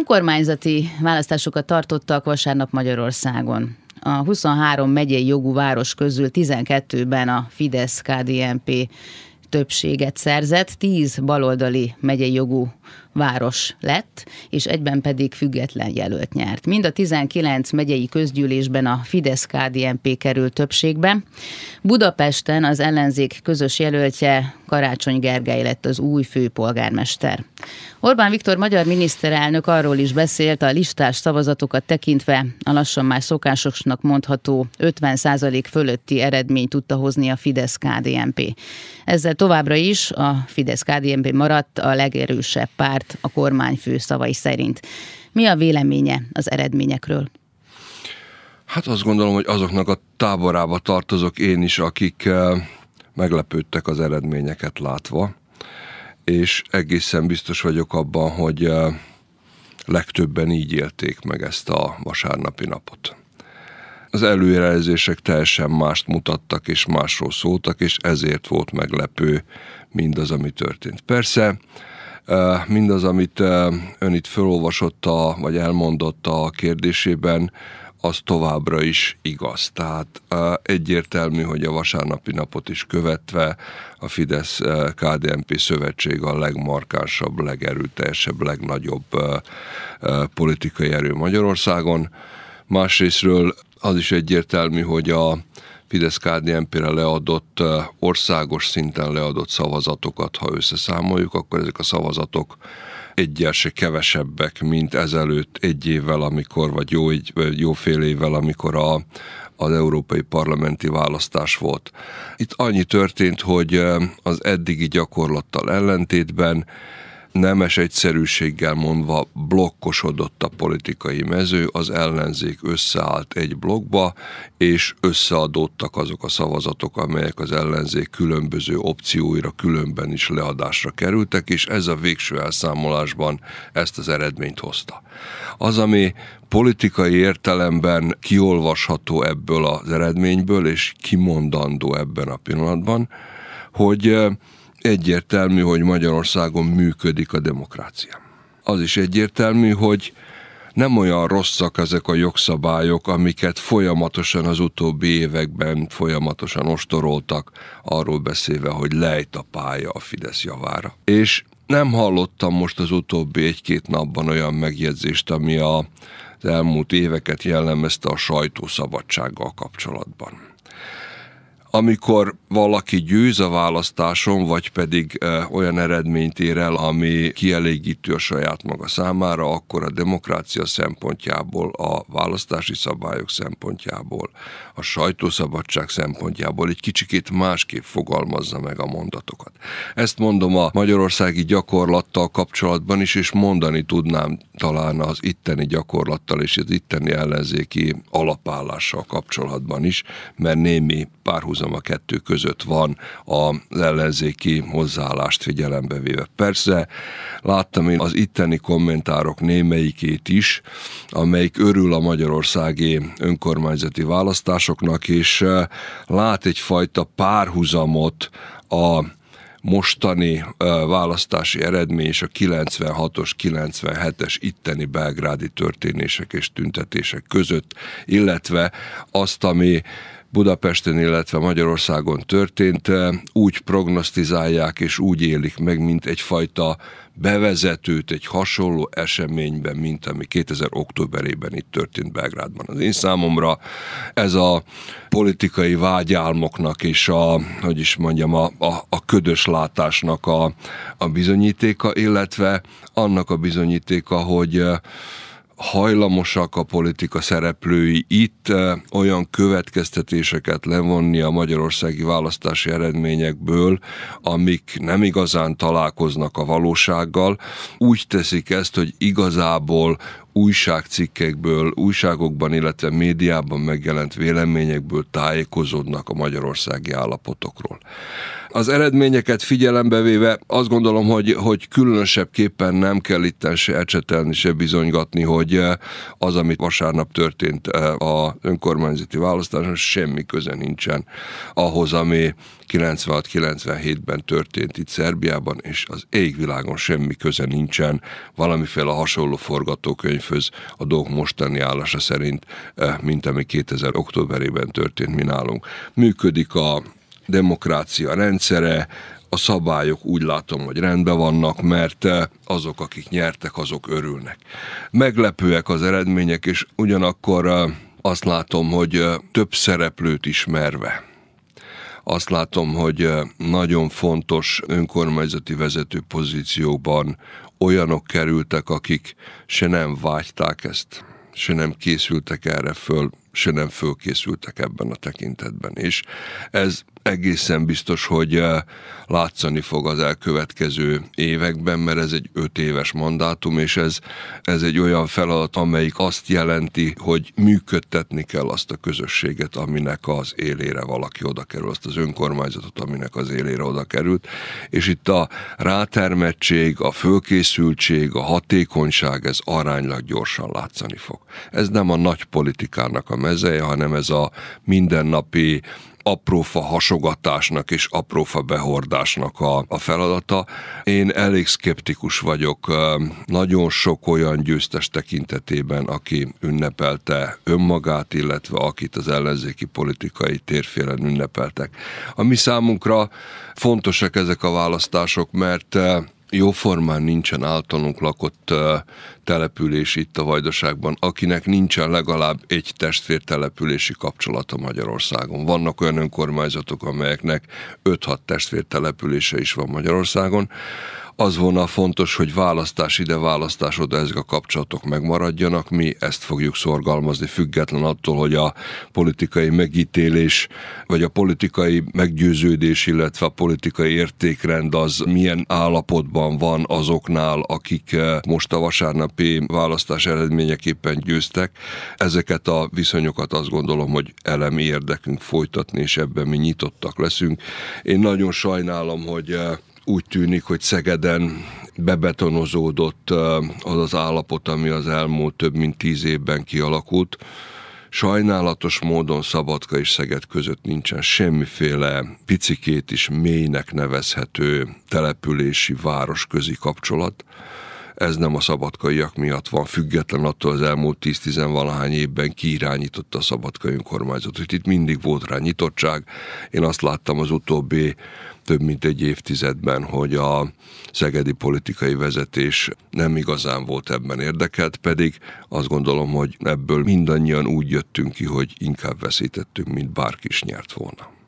Önkormányzati választásokat tartottak vasárnap Magyarországon. A 23 megyei jogú város közül 12-ben a fidesz KDMP többséget szerzett, 10 baloldali megyei jogú város lett, és egyben pedig független jelölt nyert. Mind a 19 megyei közgyűlésben a fidesz KDMP került többségbe. Budapesten az ellenzék közös jelöltje Karácsony Gergely lett az új főpolgármester. Orbán Viktor magyar miniszterelnök arról is beszélt a listás szavazatokat tekintve, a lassan már szokásosnak mondható 50% fölötti eredményt tudta hozni a fidesz KDMP. Ezzel továbbra is a fidesz KDMP maradt a legerősebb párt járt a kormányfő szavai szerint. Mi a véleménye az eredményekről? Hát azt gondolom, hogy azoknak a táborába tartozok én is, akik eh, meglepődtek az eredményeket látva, és egészen biztos vagyok abban, hogy eh, legtöbben így élték meg ezt a vasárnapi napot. Az előrejelzések teljesen mást mutattak és másról szóltak, és ezért volt meglepő mindaz, ami történt. Persze Mindaz, amit ön itt felolvasott, a, vagy elmondott a kérdésében, az továbbra is igaz. Tehát egyértelmű, hogy a vasárnapi napot is követve a fidesz KDMP szövetség a legmarkánsabb, legerőteljesebb, legnagyobb politikai erő Magyarországon. Másrésztről az is egyértelmű, hogy a fidesz kdnp re leadott, országos szinten leadott szavazatokat, ha összeszámoljuk, akkor ezek a szavazatok egyel se kevesebbek, mint ezelőtt egy évvel, amikor, vagy jó, egy, jó fél évvel, amikor a, az európai parlamenti választás volt. Itt annyi történt, hogy az eddigi gyakorlattal ellentétben nemes egyszerűséggel mondva blokkosodott a politikai mező, az ellenzék összeállt egy blokkba, és összeadódtak azok a szavazatok, amelyek az ellenzék különböző opcióira különben is leadásra kerültek, és ez a végső elszámolásban ezt az eredményt hozta. Az, ami politikai értelemben kiolvasható ebből az eredményből, és kimondandó ebben a pillanatban, hogy eh, egyértelmű, hogy Magyarországon működik a demokrácia. Az is egyértelmű, hogy nem olyan rosszak ezek a jogszabályok, amiket folyamatosan az utóbbi években folyamatosan ostoroltak, arról beszélve, hogy lejt a pálya a Fidesz javára. És nem hallottam most az utóbbi egy-két napban olyan megjegyzést, ami a, az elmúlt éveket jellemezte a sajtószabadsággal kapcsolatban amikor valaki győz a választáson, vagy pedig olyan eredményt ér el, ami kielégítő a saját maga számára, akkor a demokrácia szempontjából, a választási szabályok szempontjából, a sajtószabadság szempontjából egy kicsikét másképp fogalmazza meg a mondatokat. Ezt mondom a magyarországi gyakorlattal kapcsolatban is, és mondani tudnám talán az itteni gyakorlattal és az itteni ellenzéki alapállással kapcsolatban is, mert némi párhuzam párhuzam a kettő között van az ellenzéki hozzáállást figyelembe véve. Persze láttam én az itteni kommentárok némelyikét is, amelyik örül a magyarországi önkormányzati választásoknak, és eh, lát egyfajta párhuzamot a mostani eh, választási eredmény és a 96-os, 97-es itteni belgrádi történések és tüntetések között, illetve azt, ami Budapesten, illetve Magyarországon történt, eh, úgy prognosztizálják és úgy élik meg, mint egyfajta bevezetőt egy hasonló eseményben, mint ami 2000 októberében itt történt Belgrádban. Az én számomra ez a politikai vágyálmoknak és a, hogy is mondjam, a, a, a ködös látásnak a, a bizonyítéka, illetve annak a bizonyítéka, hogy eh, hajlamosak a politika szereplői itt olyan következtetéseket levonni a magyarországi választási eredményekből, amik nem igazán találkoznak a valósággal. Úgy teszik ezt, hogy igazából újságcikkekből, újságokban, illetve médiában megjelent véleményekből tájékozódnak a magyarországi állapotokról. Az eredményeket figyelembe véve azt gondolom, hogy, hogy különösebb képpen nem kell itt se ecsetelni, se bizonygatni, hogy eh, az, amit vasárnap történt eh, a önkormányzati választáson, semmi köze nincsen ahhoz, ami 96-97-ben történt itt Szerbiában, és az égvilágon semmi köze nincsen valamiféle hasonló forgatókönyv főz a dolg mostani állása szerint, eh, mint ami 2000 októberében történt mi nálunk. Működik a demokrácia rendszere, a szabályok úgy látom, hogy rendben vannak, mert eh, azok, akik nyertek, azok örülnek. Meglepőek az eredmények, és ugyanakkor eh, azt látom, hogy több szereplőt ismerve, azt látom, hogy nagyon fontos önkormányzati vezető pozícióban olyanok kerültek, akik se nem vágyták ezt, se nem készültek erre föl, se nem fölkészültek ebben a tekintetben is. Ez egészen biztos, hogy eh, látszani fog az elkövetkező években, mert ez egy öt éves mandátum, és ez, ez egy olyan feladat, amelyik azt jelenti, hogy működtetni kell azt a közösséget, aminek az élére valaki oda kerül, azt az önkormányzatot, aminek az élére oda került, és itt a rátermettség, a fölkészültség, a hatékonyság, ez aránylag gyorsan látszani fog. Ez nem a nagy politikának a mezeje, hanem ez a mindennapi aprófa hasogatásnak és aprófa behordásnak a, a feladata. Én elég szkeptikus vagyok nagyon sok olyan győztes tekintetében, aki ünnepelte önmagát, illetve akit az ellenzéki politikai térfélen ünnepeltek. A mi számunkra fontosak ezek a választások, mert jóformán nincsen általunk lakott település itt a Vajdaságban, akinek nincsen legalább egy települési kapcsolata Magyarországon. Vannak olyan önkormányzatok, amelyeknek 5-6 települése is van Magyarországon az volna fontos, hogy választás ide, választás oda, ezek a kapcsolatok megmaradjanak. Mi ezt fogjuk szorgalmazni, független attól, hogy a politikai megítélés, vagy a politikai meggyőződés, illetve a politikai értékrend az milyen állapotban van azoknál, akik eh, most a vasárnapi választás eredményeképpen győztek. Ezeket a viszonyokat azt gondolom, hogy elemi érdekünk folytatni, és ebben mi nyitottak leszünk. Én nagyon sajnálom, hogy eh, úgy tűnik, hogy Szegeden bebetonozódott az az állapot, ami az elmúlt több mint tíz évben kialakult. Sajnálatos módon Szabadka és Szeged között nincsen semmiféle picikét is mélynek nevezhető települési városközi kapcsolat ez nem a szabadkaiak miatt van, független attól az elmúlt 10-10 valahány évben kiirányította a szabadkai Úgyhogy Itt mindig volt rá nyitottság. Én azt láttam az utóbbi több mint egy évtizedben, hogy a szegedi politikai vezetés nem igazán volt ebben érdekelt, pedig azt gondolom, hogy ebből mindannyian úgy jöttünk ki, hogy inkább veszítettünk, mint bárki is nyert volna.